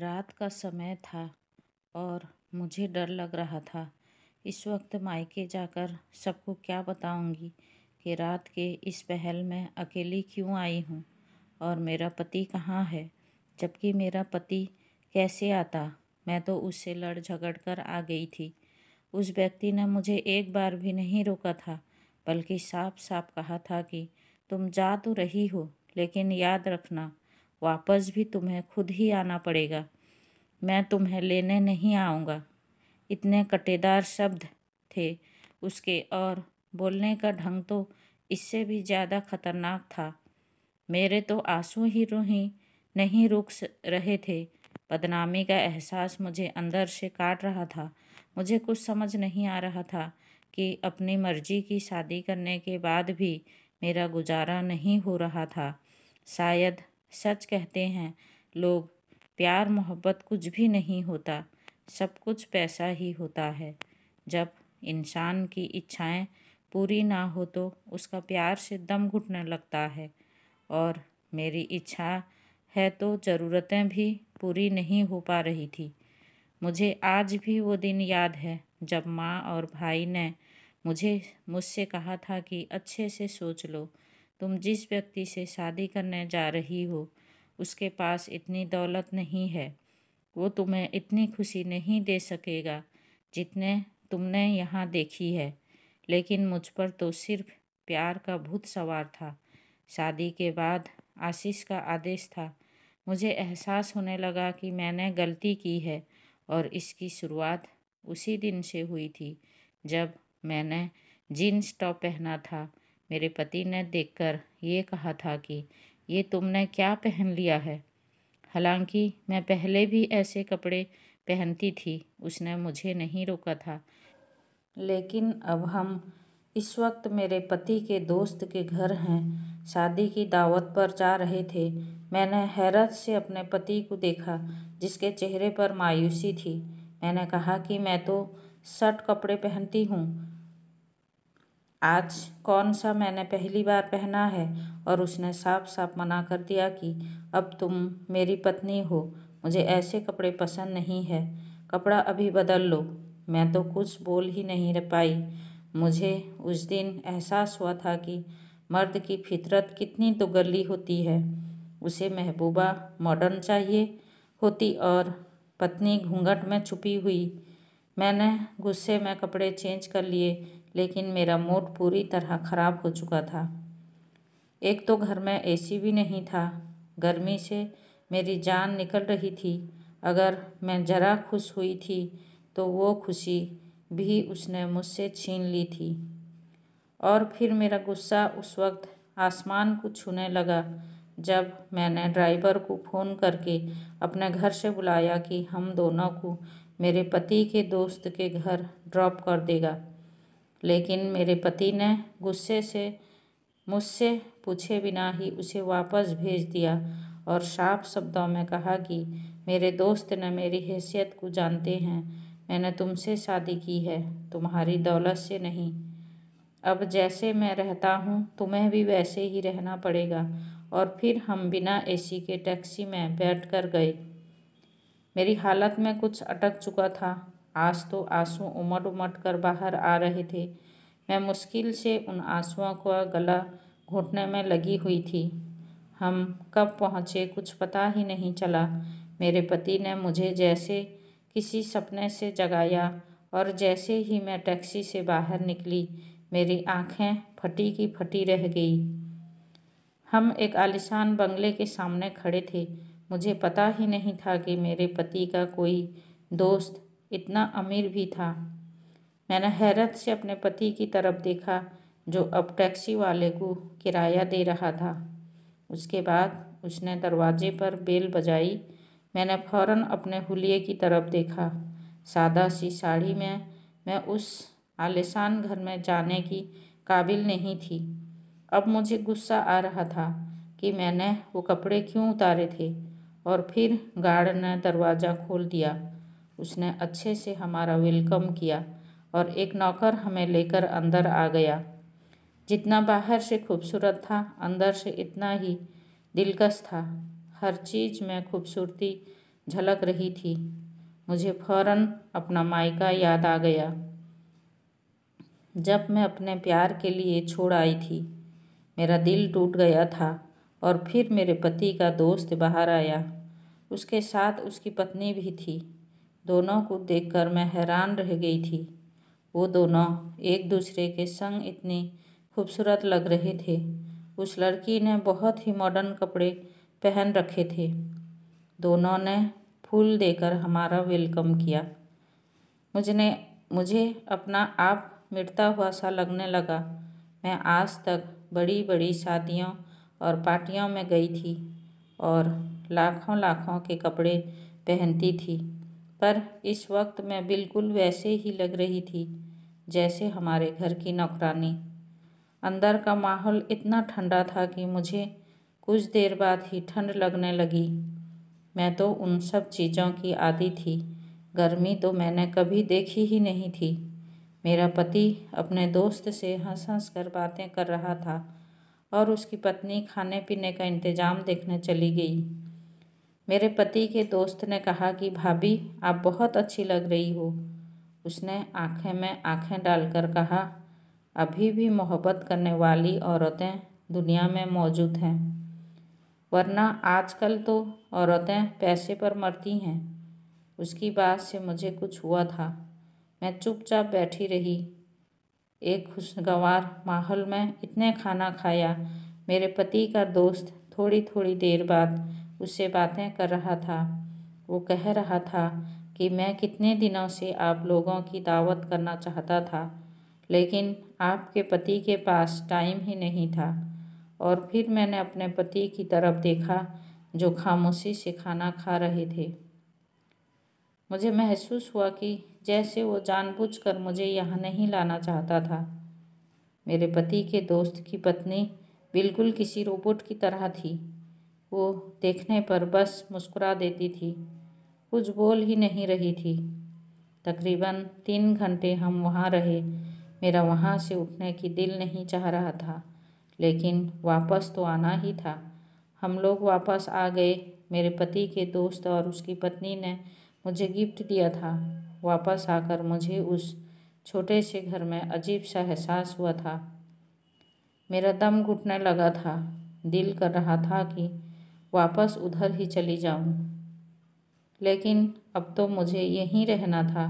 रात का समय था और मुझे डर लग रहा था इस वक्त मायके जाकर सबको क्या बताऊंगी कि रात के इस पहल में अकेली क्यों आई हूँ और मेरा पति कहाँ है जबकि मेरा पति कैसे आता मैं तो उससे लड़ झगड़ कर आ गई थी उस व्यक्ति ने मुझे एक बार भी नहीं रोका था बल्कि साफ साफ कहा था कि तुम जा तो रही हो लेकिन याद रखना वापस भी तुम्हें खुद ही आना पड़ेगा मैं तुम्हें लेने नहीं आऊँगा इतने कटेदार शब्द थे उसके और बोलने का ढंग तो इससे भी ज़्यादा खतरनाक था मेरे तो आंसू ही रूही नहीं रुक रहे थे बदनामी का एहसास मुझे अंदर से काट रहा था मुझे कुछ समझ नहीं आ रहा था कि अपनी मर्जी की शादी करने के बाद भी मेरा गुजारा नहीं हो रहा था शायद सच कहते हैं लोग प्यार मोहब्बत कुछ भी नहीं होता सब कुछ पैसा ही होता है जब इंसान की इच्छाएं पूरी ना हो तो उसका प्यार से दम घुटने लगता है और मेरी इच्छा है तो ज़रूरतें भी पूरी नहीं हो पा रही थी मुझे आज भी वो दिन याद है जब माँ और भाई ने मुझे मुझसे कहा था कि अच्छे से सोच लो तुम जिस व्यक्ति से शादी करने जा रही हो उसके पास इतनी दौलत नहीं है वो तुम्हें इतनी खुशी नहीं दे सकेगा जितने तुमने यहाँ देखी है लेकिन मुझ पर तो सिर्फ प्यार का भूत सवार था शादी के बाद आशीष का आदेश था मुझे एहसास होने लगा कि मैंने गलती की है और इसकी शुरुआत उसी दिन से हुई थी जब मैंने जीन्स टॉप पहना था मेरे पति ने देखकर ये कहा था कि ये तुमने क्या पहन लिया है हालांकि मैं पहले भी ऐसे कपड़े पहनती थी उसने मुझे नहीं रोका था लेकिन अब हम इस वक्त मेरे पति के दोस्त के घर हैं शादी की दावत पर जा रहे थे मैंने हैरत से अपने पति को देखा जिसके चेहरे पर मायूसी थी मैंने कहा कि मैं तो शर्ट कपड़े पहनती हूँ आज कौन सा मैंने पहली बार पहना है और उसने साफ साफ मना कर दिया कि अब तुम मेरी पत्नी हो मुझे ऐसे कपड़े पसंद नहीं है कपड़ा अभी बदल लो मैं तो कुछ बोल ही नहीं रह पाई मुझे उस दिन एहसास हुआ था कि मर्द की फितरत कितनी दुगली होती है उसे महबूबा मॉडर्न चाहिए होती और पत्नी घूंघट में छुपी हुई मैंने गुस्से में कपड़े चेंज कर लिए लेकिन मेरा मूड पूरी तरह ख़राब हो चुका था एक तो घर में एसी भी नहीं था गर्मी से मेरी जान निकल रही थी अगर मैं ज़रा खुश हुई थी तो वो खुशी भी उसने मुझसे छीन ली थी और फिर मेरा गुस्सा उस वक्त आसमान को छूने लगा जब मैंने ड्राइवर को फ़ोन करके अपने घर से बुलाया कि हम दोनों को मेरे पति के दोस्त के घर ड्रॉप कर देगा लेकिन मेरे पति ने गुस्से से मुझसे पूछे बिना ही उसे वापस भेज दिया और साफ शब्दों में कहा कि मेरे दोस्त ने मेरी हैसियत को जानते हैं मैंने तुमसे शादी की है तुम्हारी दौलत से नहीं अब जैसे मैं रहता हूँ तुम्हें भी वैसे ही रहना पड़ेगा और फिर हम बिना एसी के टैक्सी में बैठ कर गए मेरी हालत में कुछ अटक चुका था आज तो आंसू उमट उमट कर बाहर आ रहे थे मैं मुश्किल से उन आंसुओं का गला घुटने में लगी हुई थी हम कब पहुँचे कुछ पता ही नहीं चला मेरे पति ने मुझे जैसे किसी सपने से जगाया और जैसे ही मैं टैक्सी से बाहर निकली मेरी आंखें फटी की फटी रह गई हम एक आलिशान बंगले के सामने खड़े थे मुझे पता ही नहीं था कि मेरे पति का कोई दोस्त इतना अमीर भी था मैंने हैरत से अपने पति की तरफ देखा जो अब टैक्सी वाले को किराया दे रहा था उसके बाद उसने दरवाजे पर बेल बजाई मैंने फौरन अपने हुलिये की तरफ देखा सादा सी साड़ी में मैं उस आलिशान घर में जाने की काबिल नहीं थी अब मुझे गुस्सा आ रहा था कि मैंने वो कपड़े क्यों उतारे थे और फिर गार्ड ने दरवाज़ा खोल दिया उसने अच्छे से हमारा वेलकम किया और एक नौकर हमें लेकर अंदर आ गया जितना बाहर से खूबसूरत था अंदर से इतना ही दिलकश था हर चीज़ में खूबसूरती झलक रही थी मुझे फौरन अपना मायका याद आ गया जब मैं अपने प्यार के लिए छोड़ आई थी मेरा दिल टूट गया था और फिर मेरे पति का दोस्त बाहर आया उसके साथ उसकी पत्नी भी थी दोनों को देखकर मैं हैरान रह गई थी वो दोनों एक दूसरे के संग इतने खूबसूरत लग रहे थे उस लड़की ने बहुत ही मॉडर्न कपड़े पहन रखे थे दोनों ने फूल देकर हमारा वेलकम किया मुझने मुझे अपना आप मिटता हुआ सा लगने लगा मैं आज तक बड़ी बड़ी शादियों और पार्टियों में गई थी और लाखों लाखों के कपड़े पहनती थी पर इस वक्त मैं बिल्कुल वैसे ही लग रही थी जैसे हमारे घर की नौकरानी अंदर का माहौल इतना ठंडा था कि मुझे कुछ देर बाद ही ठंड लगने लगी मैं तो उन सब चीज़ों की आदि थी गर्मी तो मैंने कभी देखी ही नहीं थी मेरा पति अपने दोस्त से हंस हंस कर बातें कर रहा था और उसकी पत्नी खाने पीने का इंतज़ाम देखने चली गई मेरे पति के दोस्त ने कहा कि भाभी आप बहुत अच्छी लग रही हो उसने आंखें में आंखें डालकर कहा अभी भी मोहब्बत करने वाली औरतें दुनिया में मौजूद हैं वरना आजकल तो औरतें पैसे पर मरती हैं उसकी बात से मुझे कुछ हुआ था मैं चुपचाप बैठी रही एक खुशगवार माहौल में इतने खाना खाया मेरे पति का दोस्त थोड़ी थोड़ी देर बाद उससे बातें कर रहा था वो कह रहा था कि मैं कितने दिनों से आप लोगों की दावत करना चाहता था लेकिन आपके पति के पास टाइम ही नहीं था और फिर मैंने अपने पति की तरफ देखा जो खामोशी से खाना खा रहे थे मुझे महसूस हुआ कि जैसे वो जानबूझकर मुझे यहाँ नहीं लाना चाहता था मेरे पति के दोस्त की पत्नी बिल्कुल किसी रोबोट की तरह थी वो देखने पर बस मुस्कुरा देती थी कुछ बोल ही नहीं रही थी तकरीबन तीन घंटे हम वहाँ रहे मेरा वहाँ से उठने की दिल नहीं चाह रहा था लेकिन वापस तो आना ही था हम लोग वापस आ गए मेरे पति के दोस्त और उसकी पत्नी ने मुझे गिफ्ट दिया था वापस आकर मुझे उस छोटे से घर में अजीब सा एहसास हुआ था मेरा दम घुटने लगा था दिल कर रहा था कि वापस उधर ही चली जाऊं। लेकिन अब तो मुझे यहीं रहना था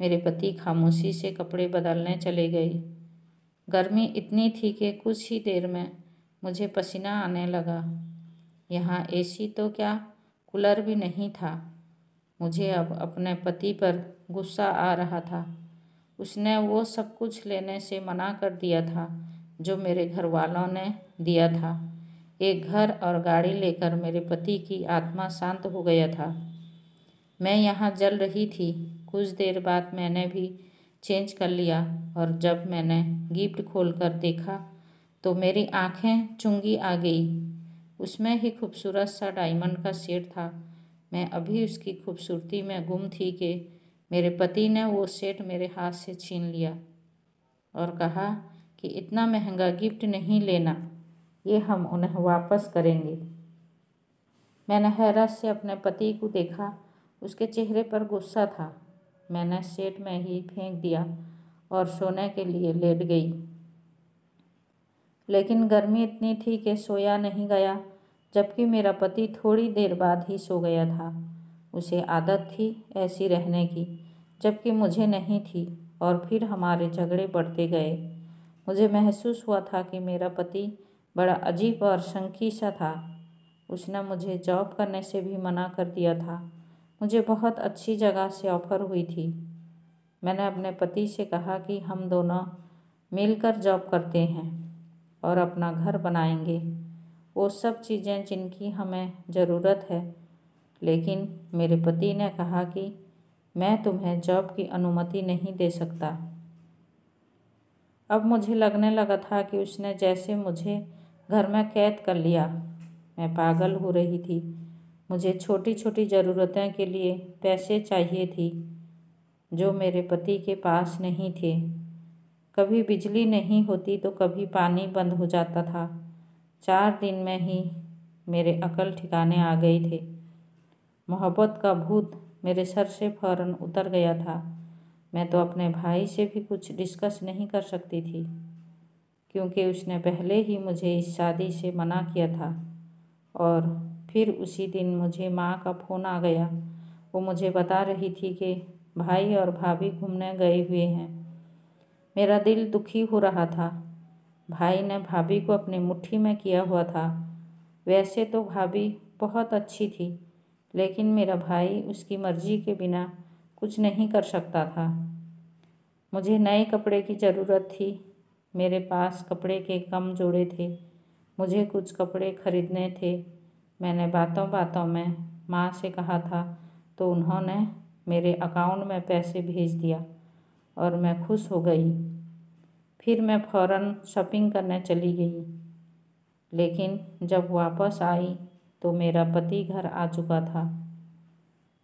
मेरे पति खामोशी से कपड़े बदलने चले गए गर्मी इतनी थी कि कुछ ही देर में मुझे पसीना आने लगा यहाँ एसी तो क्या कूलर भी नहीं था मुझे अब अपने पति पर गुस्सा आ रहा था उसने वो सब कुछ लेने से मना कर दिया था जो मेरे घर वालों ने दिया था एक घर और गाड़ी लेकर मेरे पति की आत्मा शांत हो गया था मैं यहाँ जल रही थी कुछ देर बाद मैंने भी चेंज कर लिया और जब मैंने गिफ्ट खोलकर देखा तो मेरी आंखें चुंगी आ गई उसमें ही खूबसूरत सा डायमंड का सेट था मैं अभी उसकी खूबसूरती में गुम थी कि मेरे पति ने वो सेट मेरे हाथ से छीन लिया और कहा कि इतना महंगा गिफ्ट नहीं लेना ये हम उन्हें वापस करेंगे मैंने हैरत से अपने पति को देखा उसके चेहरे पर गुस्सा था मैंने सेट में ही फेंक दिया और सोने के लिए लेट गई लेकिन गर्मी इतनी थी कि सोया नहीं गया जबकि मेरा पति थोड़ी देर बाद ही सो गया था उसे आदत थी ऐसी रहने की जबकि मुझे नहीं थी और फिर हमारे झगड़े बढ़ते गए मुझे महसूस हुआ था कि मेरा पति बड़ा अजीब और शंकी सा था उसने मुझे जॉब करने से भी मना कर दिया था मुझे बहुत अच्छी जगह से ऑफ़र हुई थी मैंने अपने पति से कहा कि हम दोनों मिलकर जॉब करते हैं और अपना घर बनाएंगे वो सब चीज़ें जिनकी हमें ज़रूरत है लेकिन मेरे पति ने कहा कि मैं तुम्हें जॉब की अनुमति नहीं दे सकता अब मुझे लगने लगा था कि उसने जैसे मुझे घर में कैद कर लिया मैं पागल हो रही थी मुझे छोटी छोटी ज़रूरतें के लिए पैसे चाहिए थी जो मेरे पति के पास नहीं थे कभी बिजली नहीं होती तो कभी पानी बंद हो जाता था चार दिन में ही मेरे अकल ठिकाने आ गए थे मोहब्बत का भूत मेरे सर से फौरन उतर गया था मैं तो अपने भाई से भी कुछ डिस्कस नहीं कर सकती थी क्योंकि उसने पहले ही मुझे इस शादी से मना किया था और फिर उसी दिन मुझे माँ का फ़ोन आ गया वो मुझे बता रही थी कि भाई और भाभी घूमने गए हुए हैं मेरा दिल दुखी हो रहा था भाई ने भाभी को अपनी मुट्ठी में किया हुआ था वैसे तो भाभी बहुत अच्छी थी लेकिन मेरा भाई उसकी मर्जी के बिना कुछ नहीं कर सकता था मुझे नए कपड़े की ज़रूरत थी मेरे पास कपड़े के कम जोड़े थे मुझे कुछ कपड़े खरीदने थे मैंने बातों बातों में माँ से कहा था तो उन्होंने मेरे अकाउंट में पैसे भेज दिया और मैं खुश हो गई फिर मैं फ़ौरन शॉपिंग करने चली गई लेकिन जब वापस आई तो मेरा पति घर आ चुका था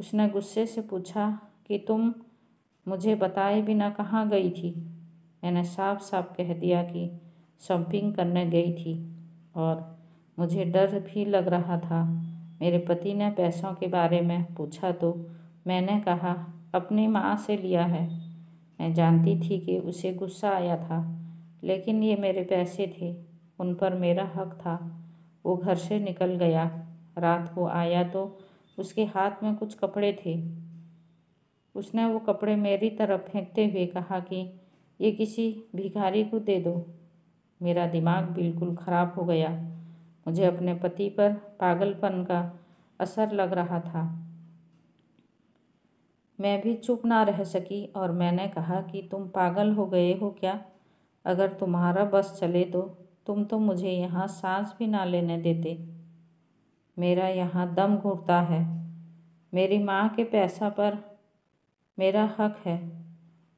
उसने गुस्से से पूछा कि तुम मुझे बताए बिना कहाँ गई थी मैंने साफ साफ कह दिया कि शॉपिंग करने गई थी और मुझे डर भी लग रहा था मेरे पति ने पैसों के बारे में पूछा तो मैंने कहा अपनी माँ से लिया है मैं जानती थी कि उसे गुस्सा आया था लेकिन ये मेरे पैसे थे उन पर मेरा हक था वो घर से निकल गया रात को आया तो उसके हाथ में कुछ कपड़े थे उसने वो कपड़े मेरी तरफ फेंकते हुए कहा कि ये किसी भिखारी को दे दो मेरा दिमाग बिल्कुल ख़राब हो गया मुझे अपने पति पर पागलपन का असर लग रहा था मैं भी चुप ना रह सकी और मैंने कहा कि तुम पागल हो गए हो क्या अगर तुम्हारा बस चले तो तुम तो मुझे यहाँ सांस भी ना लेने देते मेरा यहाँ दम घुटता है मेरी माँ के पैसा पर मेरा हक है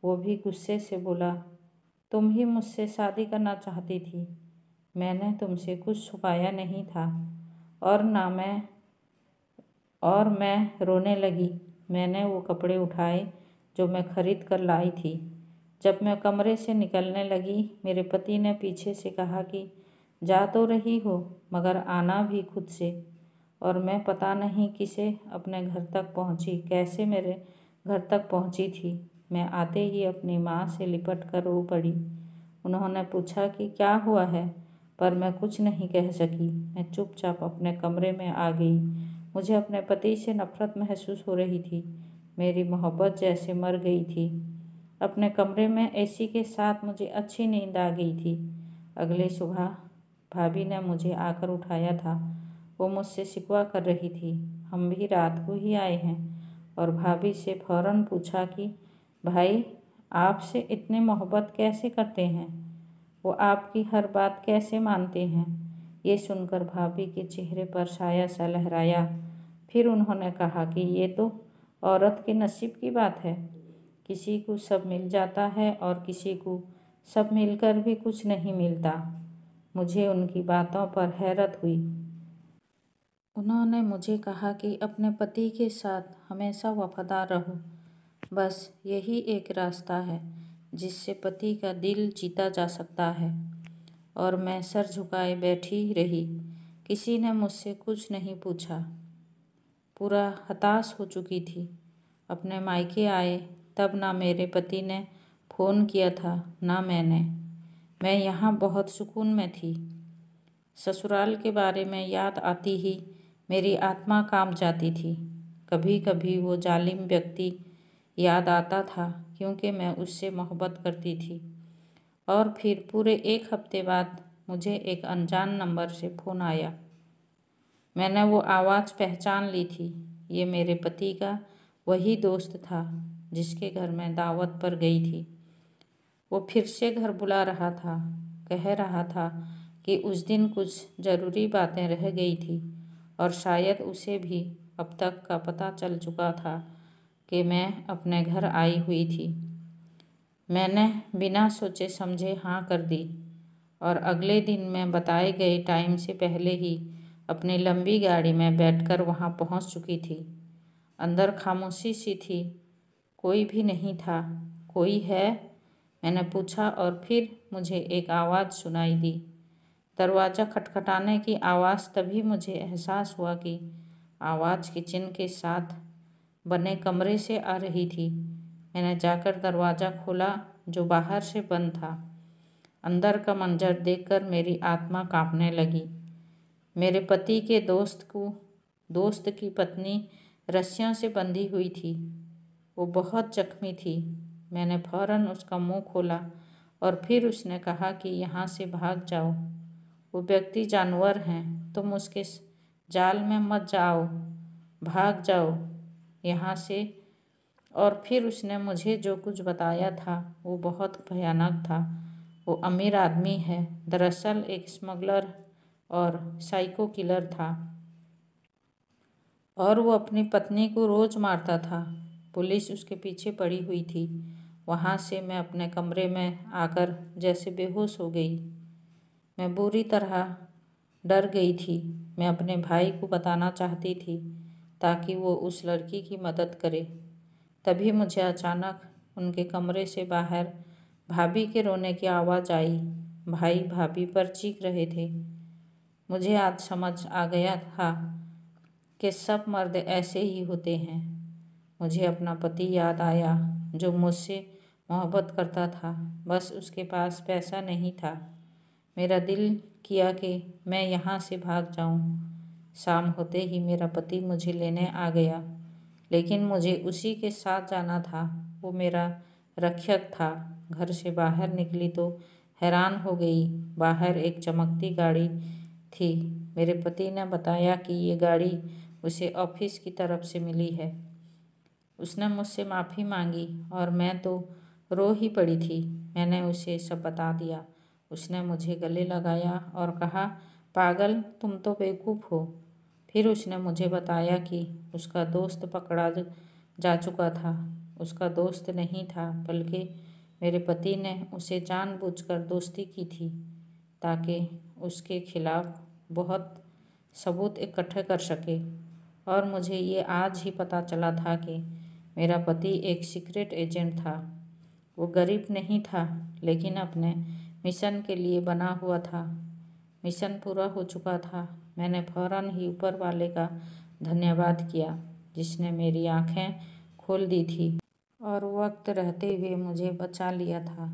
वो भी गुस्से से बोला तुम ही मुझसे शादी करना चाहती थी मैंने तुमसे कुछ छुपाया नहीं था और ना मैं और मैं रोने लगी मैंने वो कपड़े उठाए जो मैं ख़रीद कर लाई थी जब मैं कमरे से निकलने लगी मेरे पति ने पीछे से कहा कि जा तो रही हो मगर आना भी खुद से और मैं पता नहीं किसे अपने घर तक पहुंची कैसे मेरे घर तक पहुंची थी मैं आते ही अपनी माँ से लिपट कर रो पड़ी उन्होंने पूछा कि क्या हुआ है पर मैं कुछ नहीं कह सकी मैं चुपचाप अपने कमरे में आ गई मुझे अपने पति से नफरत महसूस हो रही थी मेरी मोहब्बत जैसे मर गई थी अपने कमरे में एसी के साथ मुझे अच्छी नींद आ गई थी अगले सुबह भाभी ने मुझे आकर उठाया था वो मुझसे शिकवा कर रही थी हम भी रात को ही आए हैं और भाभी से फौरन पूछा कि भाई आपसे इतने मोहब्बत कैसे करते हैं वो आपकी हर बात कैसे मानते हैं ये सुनकर भाभी के चेहरे पर साया सा लहराया फिर उन्होंने कहा कि ये तो औरत के नसीब की बात है किसी को सब मिल जाता है और किसी को सब मिलकर भी कुछ नहीं मिलता मुझे उनकी बातों पर हैरत हुई उन्होंने मुझे कहा कि अपने पति के साथ हमेशा वफादार रहो बस यही एक रास्ता है जिससे पति का दिल जीता जा सकता है और मैं सर झुकाए बैठी रही किसी ने मुझसे कुछ नहीं पूछा पूरा हताश हो चुकी थी अपने मायके आए तब ना मेरे पति ने फ़ोन किया था ना मैंने मैं यहाँ बहुत सुकून में थी ससुराल के बारे में याद आती ही मेरी आत्मा काम जाती थी कभी कभी वो जालिम व्यक्ति याद आता था क्योंकि मैं उससे मोहब्बत करती थी और फिर पूरे एक हफ्ते बाद मुझे एक अनजान नंबर से फ़ोन आया मैंने वो आवाज़ पहचान ली थी ये मेरे पति का वही दोस्त था जिसके घर मैं दावत पर गई थी वो फिर से घर बुला रहा था कह रहा था कि उस दिन कुछ ज़रूरी बातें रह गई थी और शायद उसे भी अब तक का पता चल चुका था कि मैं अपने घर आई हुई थी मैंने बिना सोचे समझे हाँ कर दी और अगले दिन मैं बताए गए टाइम से पहले ही अपनी लंबी गाड़ी में बैठकर वहाँ पहुँच चुकी थी अंदर खामोशी सी थी कोई भी नहीं था कोई है मैंने पूछा और फिर मुझे एक आवाज़ सुनाई दी दरवाज़ा खटखटाने की आवाज़ तभी मुझे एहसास हुआ कि आवाज़ किचन के साथ बने कमरे से आ रही थी मैंने जाकर दरवाज़ा खोला जो बाहर से बंद था अंदर का मंजर देखकर मेरी आत्मा कांपने लगी मेरे पति के दोस्त को दोस्त की पत्नी रस्सियों से बंधी हुई थी वो बहुत जख्मी थी मैंने फौरन उसका मुंह खोला और फिर उसने कहा कि यहाँ से भाग जाओ वो व्यक्ति जानवर हैं तुम उसके जाल में मत जाओ भाग जाओ यहाँ से और फिर उसने मुझे जो कुछ बताया था वो बहुत भयानक था वो अमीर आदमी है दरअसल एक स्मगलर और साइको किलर था और वो अपनी पत्नी को रोज़ मारता था पुलिस उसके पीछे पड़ी हुई थी वहाँ से मैं अपने कमरे में आकर जैसे बेहोश हो गई मैं बुरी तरह डर गई थी मैं अपने भाई को बताना चाहती थी ताकि वो उस लड़की की मदद करे तभी मुझे अचानक उनके कमरे से बाहर भाभी के रोने की आवाज़ आई भाई भाभी पर चीख रहे थे मुझे आज समझ आ गया था कि सब मर्द ऐसे ही होते हैं मुझे अपना पति याद आया जो मुझसे मोहब्बत करता था बस उसके पास पैसा नहीं था मेरा दिल किया कि मैं यहाँ से भाग जाऊँ शाम होते ही मेरा पति मुझे लेने आ गया लेकिन मुझे उसी के साथ जाना था वो मेरा रक्षक था घर से बाहर निकली तो हैरान हो गई बाहर एक चमकती गाड़ी थी मेरे पति ने बताया कि ये गाड़ी उसे ऑफिस की तरफ से मिली है उसने मुझसे माफ़ी मांगी और मैं तो रो ही पड़ी थी मैंने उसे सब बता दिया उसने मुझे गले लगाया और कहा पागल तुम तो बेवकूफ़ हो फिर उसने मुझे बताया कि उसका दोस्त पकड़ा जा चुका था उसका दोस्त नहीं था बल्कि मेरे पति ने उसे जानबूझकर दोस्ती की थी ताकि उसके खिलाफ बहुत सबूत इकट्ठे कर सके और मुझे ये आज ही पता चला था कि मेरा पति एक सीक्रेट एजेंट था वो गरीब नहीं था लेकिन अपने मिशन के लिए बना हुआ था मिशन पूरा हो चुका था मैंने फ़ौरन ही ऊपर वाले का धन्यवाद किया जिसने मेरी आँखें खोल दी थी और वक्त रहते हुए मुझे बचा लिया था